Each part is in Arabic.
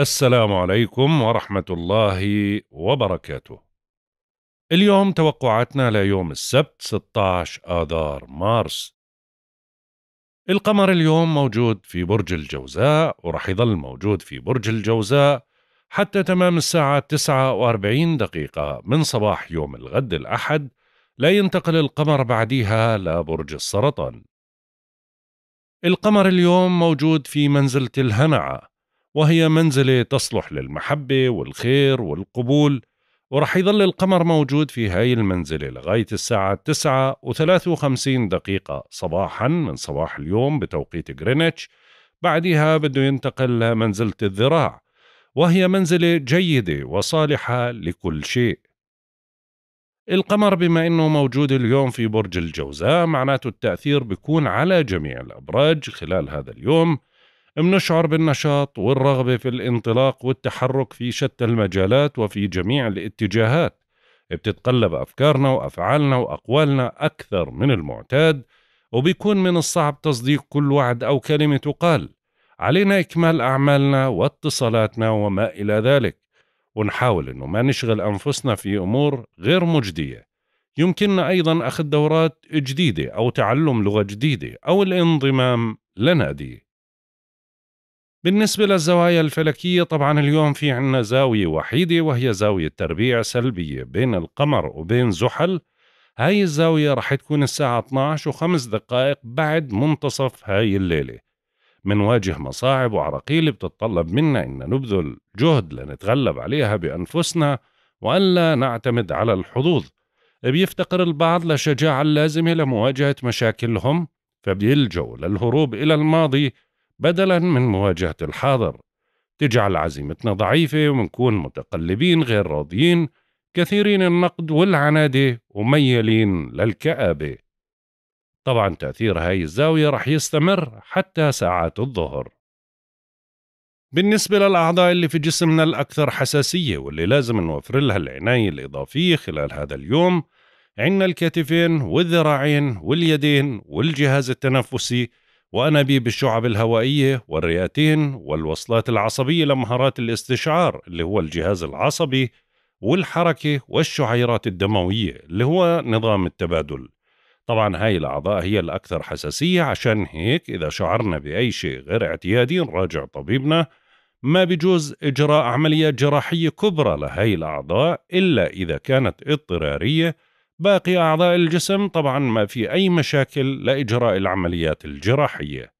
السلام عليكم ورحمة الله وبركاته. اليوم توقعاتنا ليوم السبت 16 آذار مارس. القمر اليوم موجود في برج الجوزاء ورح يظل موجود في برج الجوزاء حتى تمام الساعة 49 دقيقة من صباح يوم الغد الأحد لا ينتقل القمر بعديها لبرج السرطان. القمر اليوم موجود في منزلة الهنعة وهي منزلة تصلح للمحبة والخير والقبول ورح يظل القمر موجود في هاي المنزلة لغاية الساعة 9 و53 دقيقة صباحا من صباح اليوم بتوقيت غرينتش بعدها بده ينتقل لمنزلة الذراع وهي منزلة جيدة وصالحة لكل شيء القمر بما أنه موجود اليوم في برج الجوزاء معناته التأثير بيكون على جميع الأبراج خلال هذا اليوم بنشعر بالنشاط والرغبة في الانطلاق والتحرك في شتى المجالات وفي جميع الاتجاهات بتتقلب أفكارنا وأفعالنا وأقوالنا أكثر من المعتاد وبيكون من الصعب تصديق كل وعد أو كلمة تقال علينا إكمال أعمالنا واتصالاتنا وما إلى ذلك ونحاول أنه ما نشغل أنفسنا في أمور غير مجدية يمكننا أيضا أخذ دورات جديدة أو تعلم لغة جديدة أو الانضمام لنادي بالنسبة للزوايا الفلكية طبعا اليوم في عنا زاوية وحيدة وهي زاوية تربيع سلبية بين القمر وبين زحل هاي الزاوية رح تكون الساعة 12 وخمس دقائق بعد منتصف هاي الليلة منواجه مصاعب وعراقيل بتتطلب منا إن نبذل جهد لنتغلب عليها بأنفسنا وألا نعتمد على الحظوظ بيفتقر البعض للشجاعة اللازمة لمواجهة مشاكلهم فبيلجوا للهروب إلى الماضي بدلا من مواجهة الحاضر تجعل عزيمتنا ضعيفة ومنكون متقلبين غير راضيين كثيرين النقد والعنادة وميلين للكآبة طبعا تأثير هاي الزاوية رح يستمر حتى ساعات الظهر بالنسبة للأعضاء اللي في جسمنا الأكثر حساسية واللي لازم نوفر لها العناية الإضافية خلال هذا اليوم عندنا الكتفين والذراعين واليدين والجهاز التنفسي وأنابيب الشعب الهوائية والرئتين والوصلات العصبية لمهارات الاستشعار اللي هو الجهاز العصبي والحركة والشعيرات الدموية اللي هو نظام التبادل طبعا هاي الأعضاء هي الأكثر حساسية عشان هيك إذا شعرنا بأي شيء غير اعتيادي نراجع طبيبنا ما بجوز إجراء عملية جراحية كبرى لهي الأعضاء إلا إذا كانت اضطرارية باقي أعضاء الجسم طبعا ما في أي مشاكل لإجراء العمليات الجراحية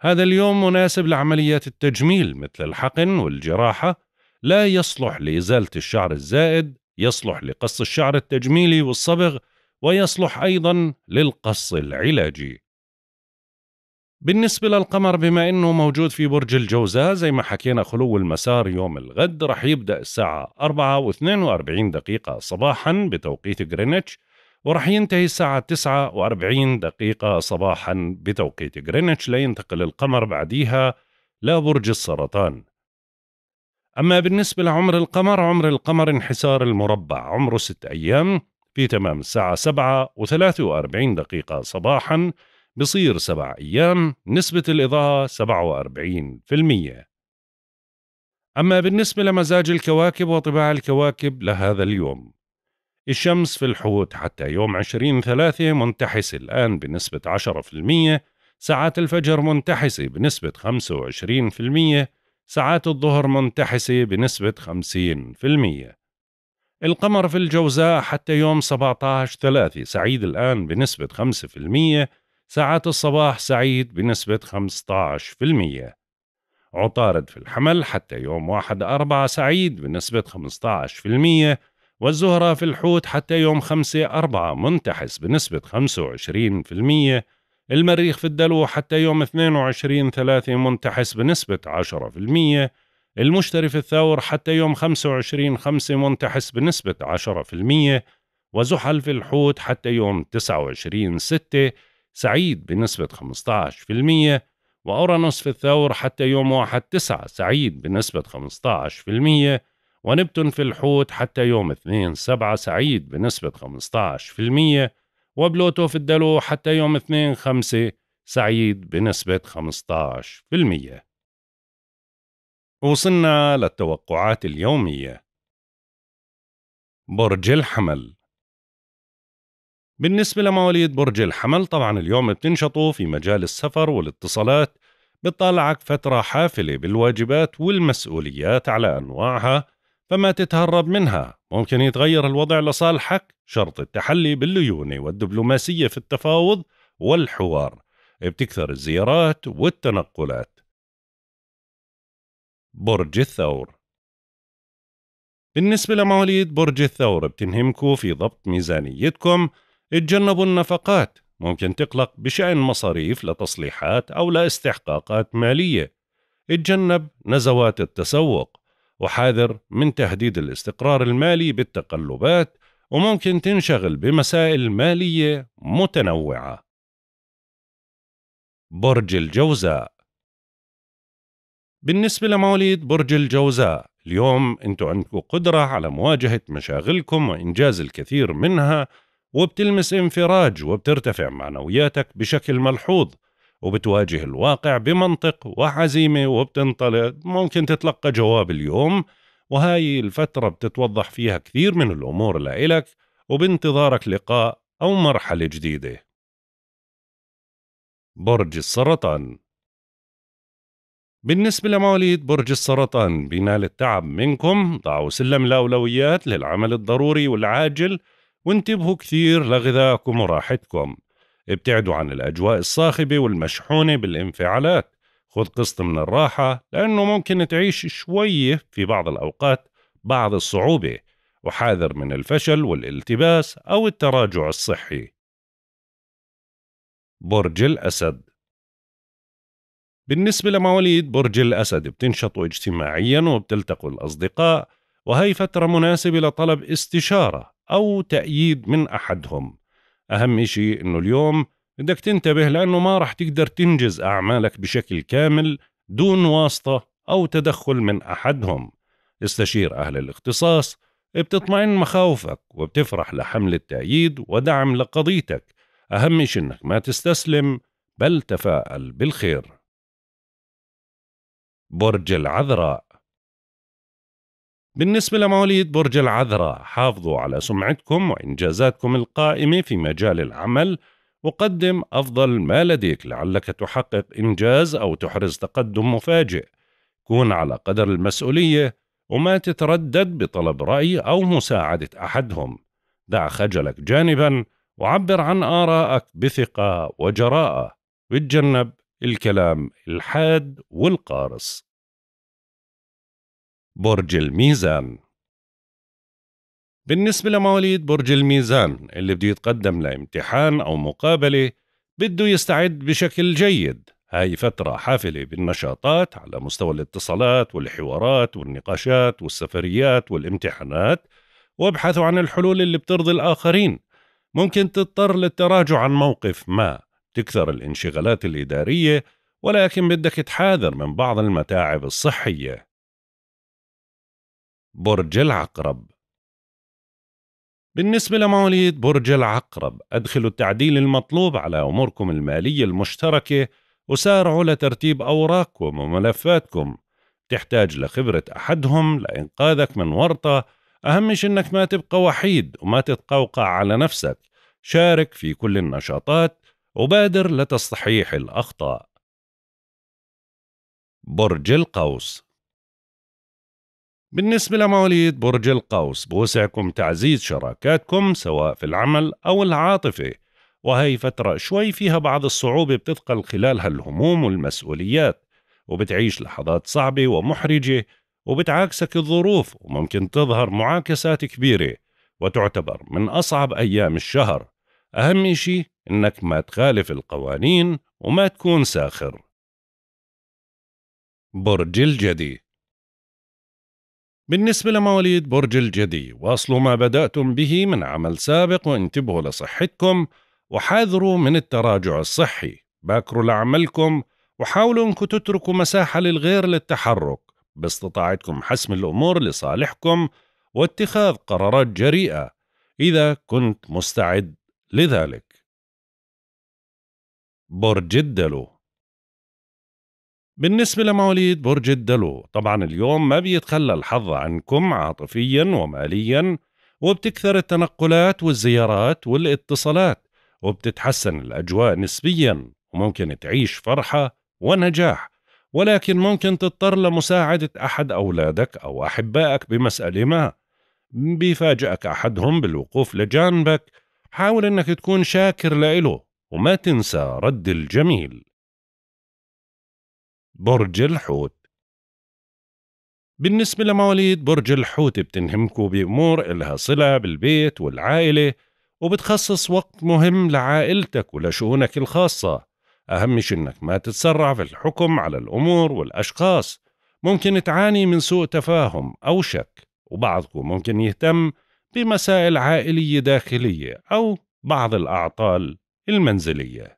هذا اليوم مناسب لعمليات التجميل مثل الحقن والجراحة لا يصلح لإزالة الشعر الزائد يصلح لقص الشعر التجميلي والصبغ ويصلح أيضا للقص العلاجي بالنسبة للقمر بما أنه موجود في برج الجوزاء زي ما حكينا خلو المسار يوم الغد رح يبدأ الساعة 4 و42 دقيقة صباحا بتوقيت جرينتش ورح ينتهي الساعة 9 و40 دقيقة صباحا بتوقيت جرينتش لينتقل القمر بعديها لبرج السرطان أما بالنسبة لعمر القمر عمر القمر انحسار المربع عمره 6 أيام في تمام الساعة 7 و43 دقيقة صباحاً بصير سبع أيام نسبة الإضاءة 47% أما بالنسبة لمزاج الكواكب وطباع الكواكب لهذا اليوم الشمس في الحوت حتى يوم 20 ثلاثة منتحسة الآن بنسبة 10% ساعات الفجر منتحسة بنسبة 25% ساعات الظهر منتحسة بنسبة 50% القمر في الجوزاء حتى يوم 17 ثلاثة سعيد الآن بنسبة 5% ساعات الصباح سعيد بنسبة 15% عطارد في الحمل حتى يوم 1 4 سعيد بنسبة 15% والزهرة في الحوت حتى يوم 5 4 منتحس بنسبة 25% المريخ في الدلو حتى يوم 22 3 منتحس بنسبة 10% المشتري في الثور حتى يوم 25 5 منتحس بنسبة 10% وزحل في الحوت حتى يوم 29 6 سعيد بنسبة 15% وأورانوس في الثور حتى يوم 1 9 سعيد بنسبة 15% ونبتون في الحوت حتى يوم 2 7 سعيد بنسبة 15% وبلوتو في الدلو حتى يوم 2 5 سعيد بنسبة 15% وصلنا للتوقعات اليومية برج الحمل بالنسبة لمواليد برج الحمل طبعا اليوم بتنشطوا في مجال السفر والاتصالات بتطلعك فترة حافلة بالواجبات والمسؤوليات على أنواعها فما تتهرب منها ممكن يتغير الوضع لصالحك شرط التحلي بالليونة والدبلوماسية في التفاوض والحوار بتكثر الزيارات والتنقلات برج الثور بالنسبة لمواليد برج الثور بتنهمكوا في ضبط ميزانيتكم اتجنبوا النفقات ممكن تقلق بشأن مصاريف لتصليحات أو لاستحقاقات مالية اتجنب نزوات التسوق وحاذر من تهديد الاستقرار المالي بالتقلبات وممكن تنشغل بمسائل مالية متنوعة برج الجوزاء بالنسبة لمواليد برج الجوزاء اليوم انتو عندكم قدرة على مواجهة مشاغلكم وإنجاز الكثير منها وبتلمس انفراج وبترتفع معنوياتك بشكل ملحوظ وبتواجه الواقع بمنطق وعزيمة وبتنطلق ممكن تتلقى جواب اليوم وهاي الفترة بتتوضح فيها كثير من الأمور لإلك وبانتظارك لقاء أو مرحلة جديدة برج السرطان بالنسبة لمواليد برج السرطان بينال التعب منكم ضعوا سلم الأولويات للعمل الضروري والعاجل وانتبهوا كثير لغذائكم وراحتكم ابتعدوا عن الأجواء الصاخبة والمشحونة بالانفعالات خذ قسط من الراحة لأنه ممكن تعيش شوية في بعض الأوقات بعض الصعوبة وحاذر من الفشل والالتباس أو التراجع الصحي برج الأسد بالنسبة لمواليد برج الأسد بتنشطوا اجتماعيا وبتلتقوا الأصدقاء وهي فترة مناسبة لطلب استشارة أو تأييد من أحدهم أهم شيء إنه اليوم بدك تنتبه لأنه ما رح تقدر تنجز أعمالك بشكل كامل دون واسطة أو تدخل من أحدهم استشير أهل الاختصاص بتطمئن مخاوفك وبتفرح لحملة تأييد ودعم لقضيتك أهم شيء إنك ما تستسلم بل تفاءل بالخير برج العذراء بالنسبة لمواليد برج العذراء حافظوا على سمعتكم وإنجازاتكم القائمة في مجال العمل وقدم أفضل ما لديك لعلك تحقق إنجاز أو تحرز تقدم مفاجئ كون على قدر المسؤولية وما تتردد بطلب رأي أو مساعدة أحدهم دع خجلك جانبا وعبر عن آرائك بثقة وجراءة وتجنب الكلام الحاد والقارص برج الميزان بالنسبة لمواليد برج الميزان اللي بده يتقدم لامتحان أو مقابلة بده يستعد بشكل جيد هاي فترة حافلة بالنشاطات على مستوى الاتصالات والحوارات والنقاشات والسفريات والامتحانات وابحثوا عن الحلول اللي بترضي الآخرين ممكن تضطر للتراجع عن موقف ما تكثر الانشغالات الإدارية ولكن بدك تحاذر من بعض المتاعب الصحية برج العقرب بالنسبة لمواليد برج العقرب أدخلوا التعديل المطلوب على أموركم المالية المشتركة وسارعوا لترتيب أوراقكم وملفاتكم تحتاج لخبرة أحدهم لإنقاذك من ورطة أهم شيء أنك ما تبقى وحيد وما تتقوقع على نفسك شارك في كل النشاطات وبادر لتصحيح الأخطاء برج القوس بالنسبة لمواليد برج القوس بوسعكم تعزيز شراكاتكم سواء في العمل أو العاطفة وهي فترة شوي فيها بعض الصعوبة بتثقل خلالها الهموم والمسؤوليات وبتعيش لحظات صعبة ومحرجة وبتعاكسك الظروف وممكن تظهر معاكسات كبيرة وتعتبر من أصعب أيام الشهر أهم شيء إنك ما تخالف القوانين وما تكون ساخر برج الجدي بالنسبة لمواليد برج الجدي واصلوا ما بدأتم به من عمل سابق وانتبهوا لصحتكم وحاذروا من التراجع الصحي باكروا لعملكم وحاولوا أنكم تتركوا مساحة للغير للتحرك باستطاعتكم حسم الأمور لصالحكم واتخاذ قرارات جريئة إذا كنت مستعد لذلك برج الدلو بالنسبة لمواليد برج الدلو طبعا اليوم ما بيتخلى الحظ عنكم عاطفيا وماليا وبتكثر التنقلات والزيارات والاتصالات وبتتحسن الأجواء نسبيا وممكن تعيش فرحة ونجاح ولكن ممكن تضطر لمساعدة أحد أولادك أو أحبائك بمسألة ما بيفاجئك أحدهم بالوقوف لجانبك حاول أنك تكون شاكر لإله وما تنسى رد الجميل برج الحوت بالنسبة لمواليد برج الحوت بتنهمكوا بأمور إلها صلة بالبيت والعائلة وبتخصص وقت مهم لعائلتك ولشؤونك الخاصة أهم شي إنك ما تتسرع في الحكم على الأمور والأشخاص ممكن تعاني من سوء تفاهم أو شك وبعضكم ممكن يهتم بمسائل عائلية داخلية أو بعض الأعطال المنزلية